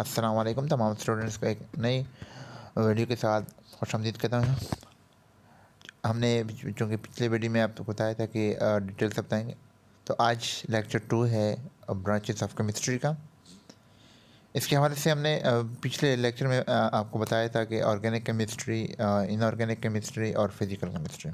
असलकम तमाम स्टूडेंट्स को एक नई वीडियो के साथ खुश आमदीद करता हूँ हमने चूँकि पिछले वीडियो में आपको तो बताया था कि डिटेल्स बताएंगे तो आज लेक्चर टू है ब्रांचेस ऑफ केमिस्ट्री का इसके हवाले से हमने पिछले लेक्चर में आपको बताया था कि ऑर्गेनिक केमिस्ट्री इनऑर्गेनिक केमिस्ट्री और फिज़िकल केमिस्ट्री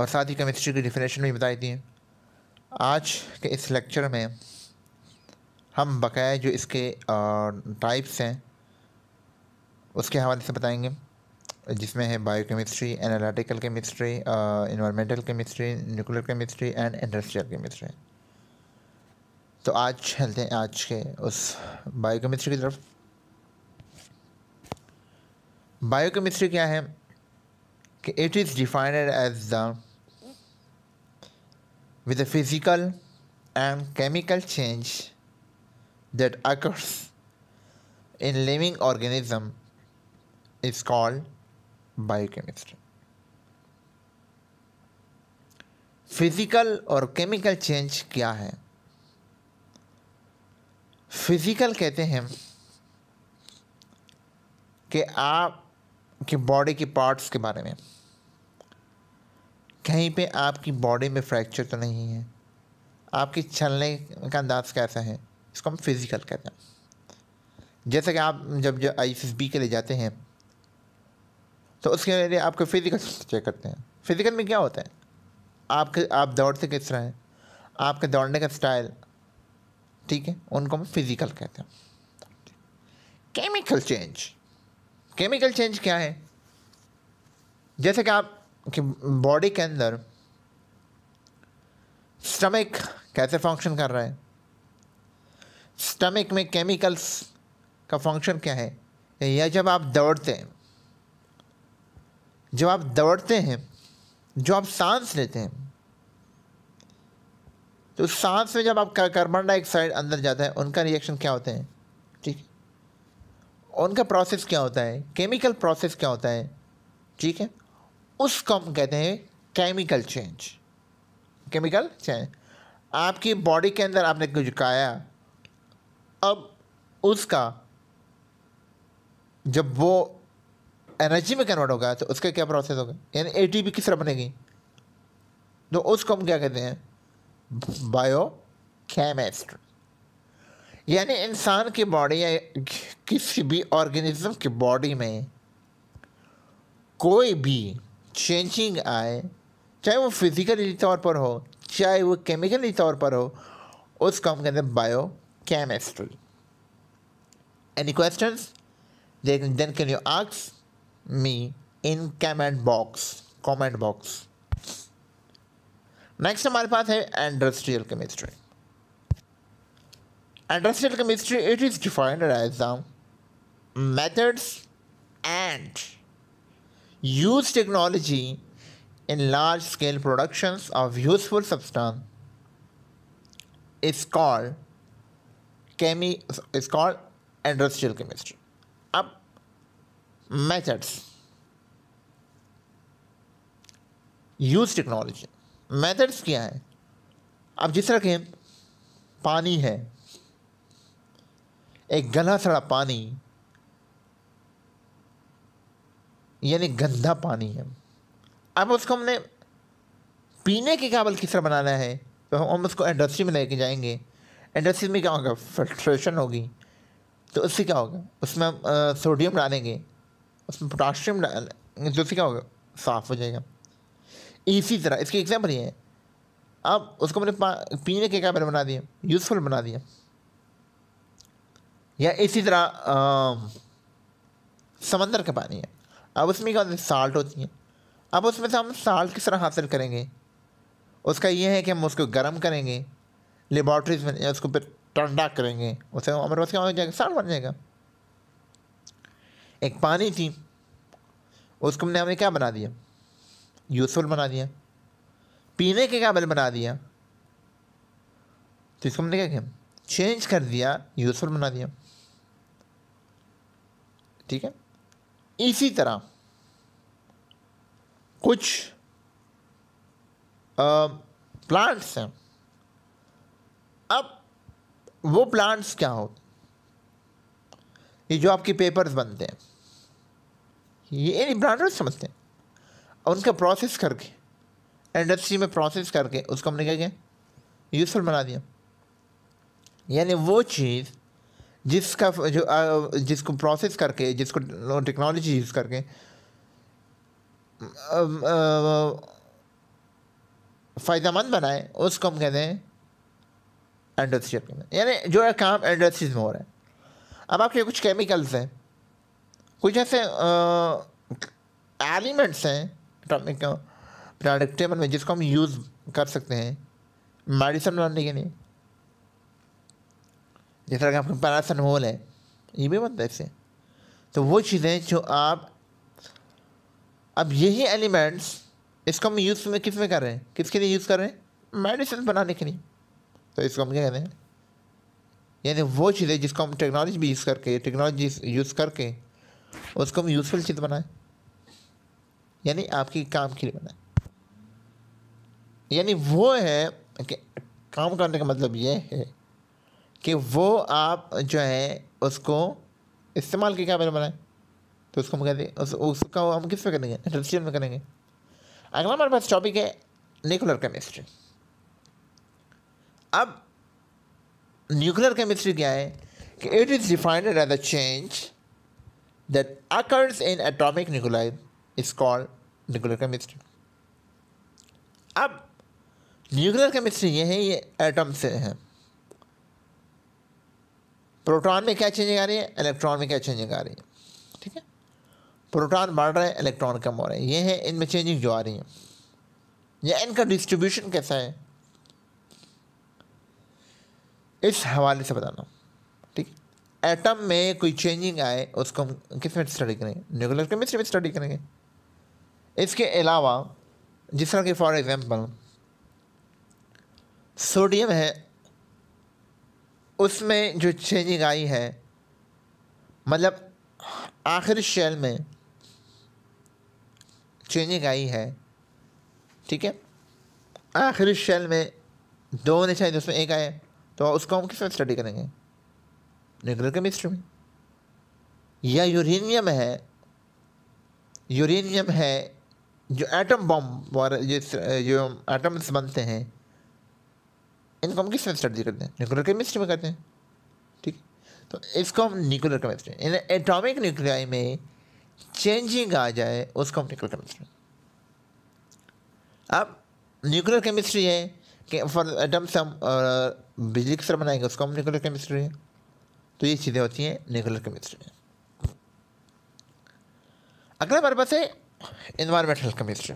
और साथ ही केमिस्ट्री की डिफिनेशन भी बताई थी आज के इस लेक्चर में हम बकाया जो इसके टाइप्स हैं उसके हवाले से बताएंगे जिसमें है biochemistry analytical chemistry environmental chemistry nuclear chemistry and industrial chemistry तो आज चलते हैं आज के उस बायो केमिस्ट्री की तरफ बायो केमिस्ट्री क्या है कि it is defined as the with physical and chemical change that occurs in living organism is called biochemistry. Physical और केमिकल चेंज क्या है फिजिकल कहते हैं कि आप के बॉडी के पार्ट्स के बारे में कहीं पे आपकी बॉडी में फ्रैक्चर तो नहीं है आपके चलने का अंदाज कैसा है इसको हम फिज़िकल कहते हैं जैसे कि आप जब जो आई के लिए जाते हैं तो उसके लिए आपको फिज़िकल चेक करते हैं फिज़िकल में क्या होता है आपके आप दौड़ते किस तरह हैं आपके दौड़ने का स्टाइल ठीक है उनको हम फिज़िकल कहते हैं केमिकल चेंज केमिकल चेंज क्या है जैसे कि आप कि बॉडी के अंदर स्टमक कैसे फंक्शन कर रहा है स्टमक में केमिकल्स का फंक्शन क्या है या जब आप दौड़ते हैं जब आप दौड़ते हैं जो आप सांस लेते हैं तो सांस में जब आप कार्बन डाइऑक्साइड अंदर जाता है उनका रिएक्शन क्या होते हैं ठीक उनका प्रोसेस क्या होता है केमिकल प्रोसेस क्या होता है ठीक है उसको हम कहते हैं केमिकल चेंज केमिकल चेंज आपकी बॉडी के अंदर आपने कुछ खाया अब उसका जब वो एनर्जी में कन्वर्ट होगा तो उसका क्या प्रोसेस होगा यानी ए टी किस तरह बनेगी तो उसको हम क्या कहते हैं बायो केमिस्ट्री यानी इंसान की बॉडी या किसी भी ऑर्गेनिज्म की बॉडी में कोई भी चेंजिंग आए चाहे वो फिज़िकली तौर पर हो चाहे वो केमिकली तौर पर हो उसको हम कहते हैं bio chemistry. Any questions? Then, then can you ask me in comment box, comment box. Next, हमारे पास है industrial chemistry. Industrial chemistry, it is defined as as methods and use technology in large scale productions of useful substance is called केमी is called industrial chemistry अब methods use technology methods क्या है अब जिस तरह के पानी है एक गला सड़ा पानी यानी गंदा पानी है अब उसको हमने पीने के काबल किस तरह बनाना है तो हम उसको इंडस्ट्री में लेके जाएंगे इंडस्ट्रीज में क्या होगा फिल्ट्रेशन होगी तो उससे क्या होगा उसमें हम सोडियम डालेंगे उसमें पोटाशियम डालेंगे तो उससे क्या होगा साफ़ हो जाएगा इसी तरह इसकी एग्जाम्पल ये है अब उसको मैंने पीने के क्या बना दिया यूज़फुल बना दिया या इसी तरह समंदर का पानी है अब उसमें क्या होता है साल्ट होती है अब उसमें से हम साल्ट किस तरह हासिल करेंगे उसका ये है कि हम उसको गर्म करेंगे लेबॉर्ट्रीज में उसको फिर टंडा करेंगे उसे अमरवत क्या हो जाएगा साल बन जाएगा एक पानी थी उसको हमने हमें क्या बना दिया यूज़फुल बना दिया पीने के काबिल बना दिया तो इसको हमने क्या किया चेंज कर दिया यूज़फुल बना दिया ठीक है इसी तरह कुछ प्लांट्स हैं अब वो प्लांट्स क्या हो ये जो आपके पेपर्स बनते हैं ये इन प्लांटर्स समझते हैं और उनका प्रोसेस करके इंडस्ट्री में प्रोसेस करके उसको हमने क्या किया यूजफुल बना दिया यानी वो चीज़ जिसका जो जिसको प्रोसेस करके जिसको टेक्नोलॉजी यूज़ करके फ़ायदा मंद बनाए उसको हम कहते हैं एंडोथ्रियम के अंदर यानी जो है काम एंडोथ्रिज में हो रहा है अब आपके कुछ केमिकल्स हैं कुछ ऐसे एलिमेंट्स हैं प्रोडक्ट में जिसको हम यूज़ कर सकते हैं मेडिसन बनाने के लिए जिस तरह का आपका है ये भी बनता है इससे तो वो चीज़ें जो आप अब यही एलिमेंट्स इसको हम यूज़ में किस में कर रहे हैं किसके लिए यूज़ कर रहे हैं मेडिसिन बनाने के लिए तो इसको हम क्या कहते हैं यानी वो चीज़ें जिसको हम टेक्नोलॉजी भी यूज़ करके टेक्नोलॉजी यूज़ करके उसको हम यूज़फुल चीज़ बनाएं यानी आपके काम के लिए बनाए यानी वो है कि काम करने का मतलब ये है कि वो आप जो है उसको इस्तेमाल के काबिल बनाएं तो उसको हम कहते उस, उसका हम किस पे करेंगे इंडस्ट्रियल में करेंगे अगला हमारे पास टॉपिक है निकुलर केमिस्ट्री अब न्यूक्लियर केमिस्ट्री क्या है कि it is defined as a change that occurs in atomic nuclei is called nuclear chemistry अब न्यूक्लियर केमिस्ट्री ये है ये एटम से है प्रोटॉन में क्या चेंजिंग आ रही है इलेक्ट्रॉन में क्या चेंजिंग आ रही है ठीक है प्रोटॉन बढ़ रहे हैं इलेक्ट्रॉन कम हो रहे हैं ये है इनमें चेंजिंग जो आ रही है या इनका डिस्ट्रीब्यूशन कैसा है इस हवाले से बताना ठीक एटम में कोई चेंजिंग आए उसको हम किस में स्टडी करेंगे न्यूक्लियर केमिस्ट्री में स्टडी करेंगे इसके अलावा जिस तरह के फॉर एग्ज़ाम्पल सोडियम है उसमें जो चेंजिंग आई है मतलब आखिर शेल में चेंजिंग आई है ठीक है आखिरी शेल में दो होने उसमें एक आया तो उसको हम किस में स्टडी करेंगे न्यूक्लियर केमिस्ट्री में या यूरेनियम है यूरेनियम है जो एटम बम और जिस जो एटम्स बनते हैं इनको हम किस में स्टडी करते हैं न्यूक्लियर केमिस्ट्री में करते हैं ठीक तो इसको हम न्यूक्लियर केमिस्ट्री इन एटॉमिक न्यूक्लियाई में चेंजिंग आ जाए उसको हम न्यूक्लियर केमिस्ट्री अब न्यूक्लियर केमिस्ट्री है फॉर एटम से हम बिजली के सर बनाएंगे उसको हम न्यूक्लियर केमिस्ट्री है तो ये चीज़ें होती हैं न्यूक्लियर केमिस्ट्री में अगला हमारे है इन्वायरमेंटल केमिस्ट्री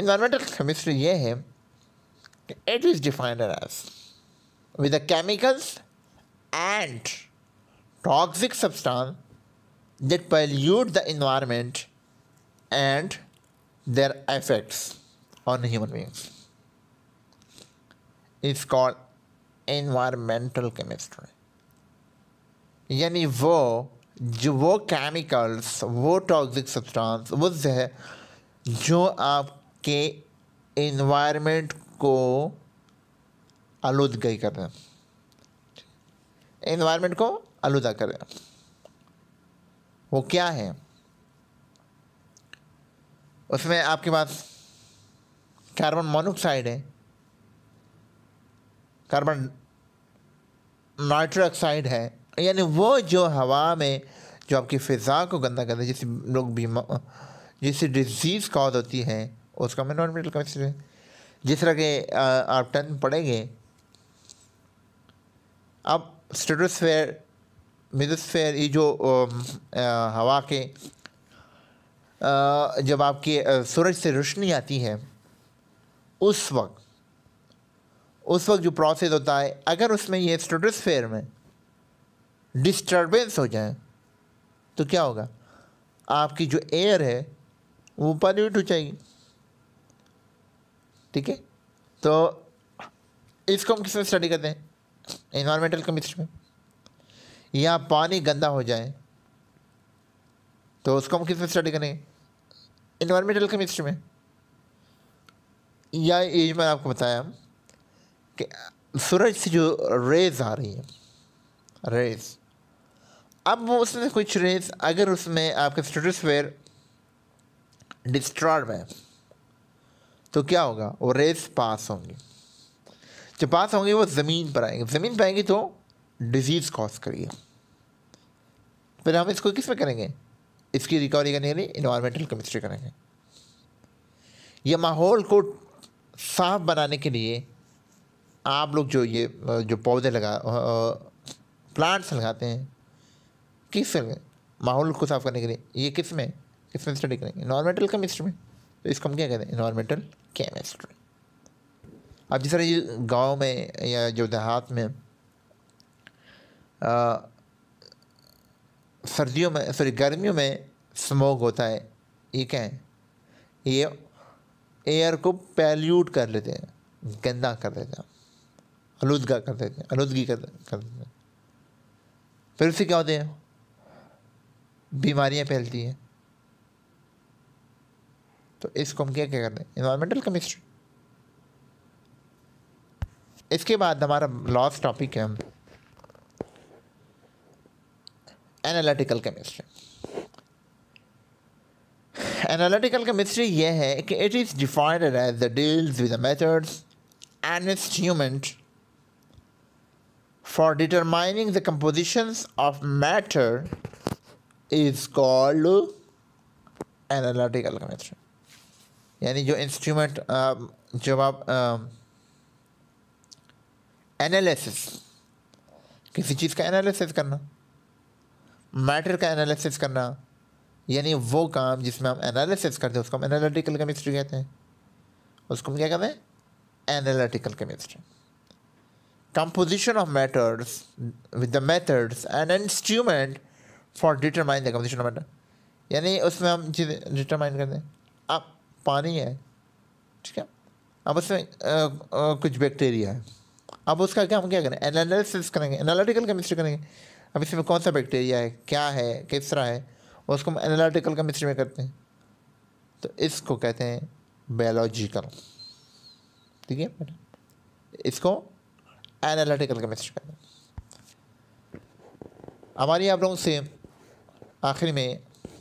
इन्वायरमेंटल केमिस्ट्री ये है कि it is defined as with the chemicals and toxic substance that pollute the environment and their effects. on human beings is called environmental chemistry यानी वो जो वो केमिकल्स वो टॉक्सिक सब्सटेंस वो जहर जो आपके इन्वायरमेंट को आलूदगी कर दें इन्वायरमेंट को आलूदा कर दें वो क्या है उसमें आपके पास कार्बन मोनोक्साइड है कार्बन नाइट्रोक्साइड है यानी वो जो हवा में जो आपकी फ़िज़ा को गंदा करते हैं जिससे लोग बीमार जिससे डिजीज़ कॉज होती है उसका हम इन्वायरमेंटल कंसिडर जिस तरह के आप टन पड़ेंगे अब स्टेटोस्फेयर मिजोस्फेयर ये जो हवा के जब आपकी सूरज से रोशनी आती है उस वक्त उस वक्त जो प्रोसेस होता है अगर उसमें ये स्ट्रेटोस्फेयर में डिस्टर्बेंस हो जाए तो क्या होगा आपकी जो एयर है वो पॉल्यूट हो जाएगी ठीक है तो इसको हम किसमें स्टडी करते हैं इन्वायरमेंटल केमिस्ट्री में या पानी गंदा हो जाए तो उसको हम किसमें स्टडी करेंगे इन्वायरमेंटल केमिस्ट्री में या एज मैंने आपको बताया कि सूरज से जो रेज़ आ रही है रेज़ अब वो उसमें कुछ रेज़ अगर उसमें आपके वेयर डिस्ट्रॉड है तो क्या होगा वो रेस पास होंगी जब पास होंगी वो ज़मीन पर आएंगे ज़मीन पर आएंगी तो डिजीज़ कॉज करिए फिर हम इसको किस में करेंगे इसकी रिकवरी करने के लिए इन्वायरमेंटल केमिस्ट्री करेंगे या माहौल को साफ बनाने के लिए आप लोग जो ये जो पौधे लगा प्लांट्स लगाते हैं किस माहौल को साफ करने के लिए ये किस में किस में स्टडी करेंगे इन्वायरमेंटल केमिस्ट्री में तो इसको हम क्या कहते हैं इन्वायरमेंटल केमिस्ट्री अब जिस तरह ये गाँव में या जो देहात में आ, सर्दियों में सॉरी गर्मियों में स्मोक होता है ये क्या है ये एयर को पैल्यूट कर लेते हैं गंदा कर देते हैं आलूदगा कर देते हैं आलूदगी कर कर देते हैं फिर उससे क्या होते हैं बीमारियां फैलती हैं तो इसको हम क्या क्या कर रहे हैं इन्वायरमेंटल केमिस्ट्री इसके बाद हमारा लास्ट टॉपिक है एनालिटिकल केमिस्ट्री Analytical chemistry यह है कि it is defined as the deals with the methods and instrument for determining the compositions of matter is called analytical chemistry. यानी जो इंस्ट्रूमेंट जब आप एनालिसिस किसी चीज़ का एनालिसिस करना मैटर का एनालिसिस करना यानी वो काम जिसमें हम एनालिसिस करते हैं उसको हम एनालिटिकल केमिस्ट्री कहते हैं उसको हम क्या कहते हैं analytical chemistry composition of matters with the methods and instrument for determine the composition of matter यानी उसमें हम चीज़ें डिटरमाइन करते हैं अब पानी है ठीक है अब उसमें कुछ बैक्टीरिया है अब उसका क्या हम क्या करें एनालिसिस करेंगे एनालिटिकल केमिस्ट्री करेंगे अब इसमें कौन सा बैक्टीरिया है क्या है किस तरह है और उसको हम एनालिटिकल केमिस्ट्री में करते हैं तो इसको कहते हैं बायोलॉजिकल ठीक है इसको एनालिटिकल केमिस्ट्री कहते हैं हमारी आप लोगों से आखिर में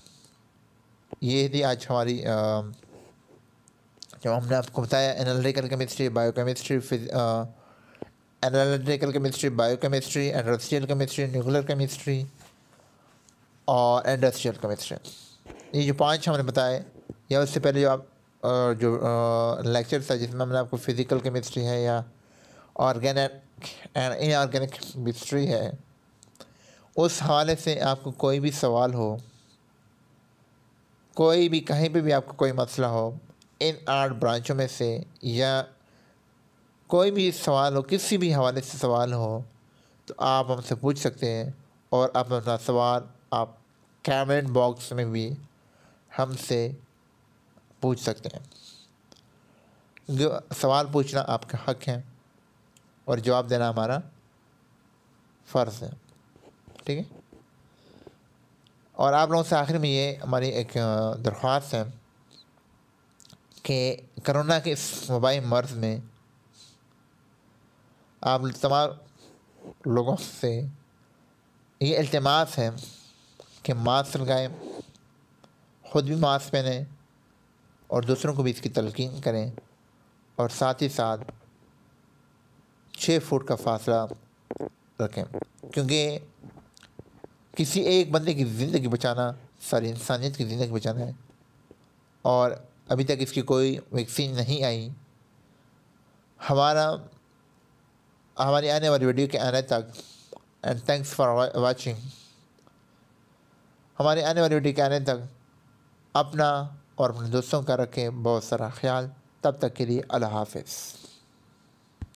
ये थी आज हमारी जब हमने आपको बताया analytical chemistry biochemistry analytical chemistry biochemistry industrial chemistry nuclear chemistry और इंडस्ट्रियल कमिस्ट्री ये जो पांच हमने बताए या उससे पहले जो आप जो लेक्चर था जिसमें हमने आपको फिज़िकल केमिस्ट्री है या ऑर्गेनिक एंड इनऑर्गेनिक केमिस्ट्री है उस हवाले से आपको कोई भी सवाल हो कोई भी कहीं पे भी आपको कोई मसला हो इन आठ ब्रांचों में से या कोई भी सवाल हो किसी भी हवाले से सवाल हो तो आप हमसे पूछ सकते हैं और आप अपना सवाल आप कमेंट बॉक्स में भी हमसे पूछ सकते हैं जो सवाल पूछना आपका हक है और जवाब देना हमारा फ़र्ज़ है ठीक है और आप लोगों से आखिर में ये हमारी एक दरख्वास्त है कि करोना के इस वबाई मर्ज़ में आप तमाम लोगों से ये अल्तमास है कि मास्क लगाएं ख़ुद भी मास्क पहने और दूसरों को भी इसकी तलकिन करें और साथ ही साथ छः फुट का फासला रखें क्योंकि किसी एक बंदे की ज़िंदगी बचाना सारी इंसानियत की ज़िंदगी बचाना है और अभी तक इसकी कोई वैक्सीन नहीं आई हमारा हमारी आने वाली वीडियो के आने तक एंड थैंक्स फॉर वॉचिंग हमारे आने वाली वीडियो के आने तक अपना और अपने दोस्तों का रखें बहुत सारा ख्याल तब तक के लिए अल्लाह हाफिज़